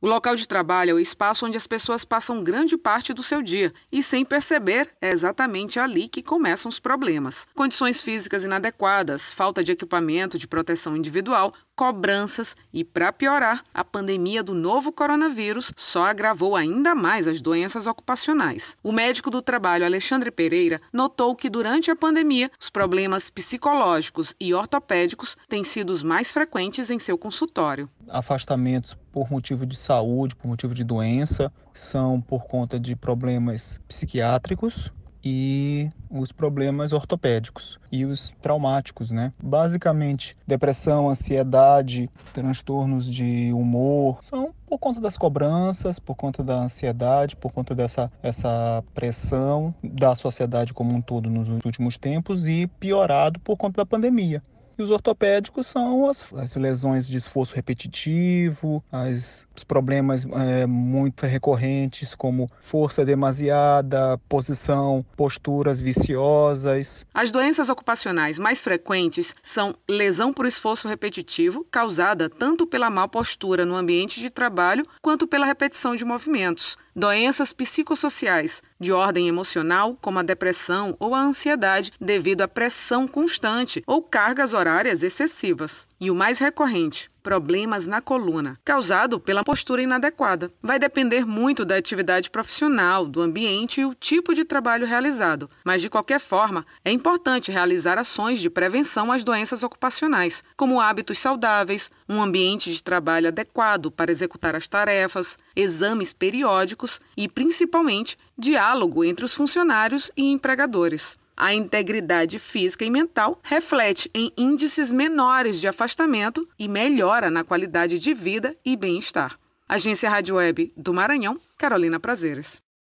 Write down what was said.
O local de trabalho é o espaço onde as pessoas passam grande parte do seu dia e, sem perceber, é exatamente ali que começam os problemas. Condições físicas inadequadas, falta de equipamento de proteção individual, cobranças e, para piorar, a pandemia do novo coronavírus só agravou ainda mais as doenças ocupacionais. O médico do trabalho Alexandre Pereira notou que durante a pandemia os problemas psicológicos e ortopédicos têm sido os mais frequentes em seu consultório afastamentos por motivo de saúde, por motivo de doença, são por conta de problemas psiquiátricos e os problemas ortopédicos e os traumáticos, né? Basicamente, depressão, ansiedade, transtornos de humor são por conta das cobranças, por conta da ansiedade, por conta dessa essa pressão da sociedade como um todo nos últimos tempos e piorado por conta da pandemia. E os ortopédicos são as, as lesões de esforço repetitivo, as, os problemas é, muito recorrentes, como força demasiada, posição, posturas viciosas. As doenças ocupacionais mais frequentes são lesão por esforço repetitivo, causada tanto pela má postura no ambiente de trabalho quanto pela repetição de movimentos. Doenças psicossociais, de ordem emocional, como a depressão ou a ansiedade, devido à pressão constante ou cargas horárias horárias excessivas. E o mais recorrente, problemas na coluna, causado pela postura inadequada. Vai depender muito da atividade profissional, do ambiente e o tipo de trabalho realizado, mas de qualquer forma, é importante realizar ações de prevenção às doenças ocupacionais, como hábitos saudáveis, um ambiente de trabalho adequado para executar as tarefas, exames periódicos e, principalmente, diálogo entre os funcionários e empregadores. A integridade física e mental reflete em índices menores de afastamento e melhora na qualidade de vida e bem-estar. Agência Rádio Web do Maranhão, Carolina Prazeres.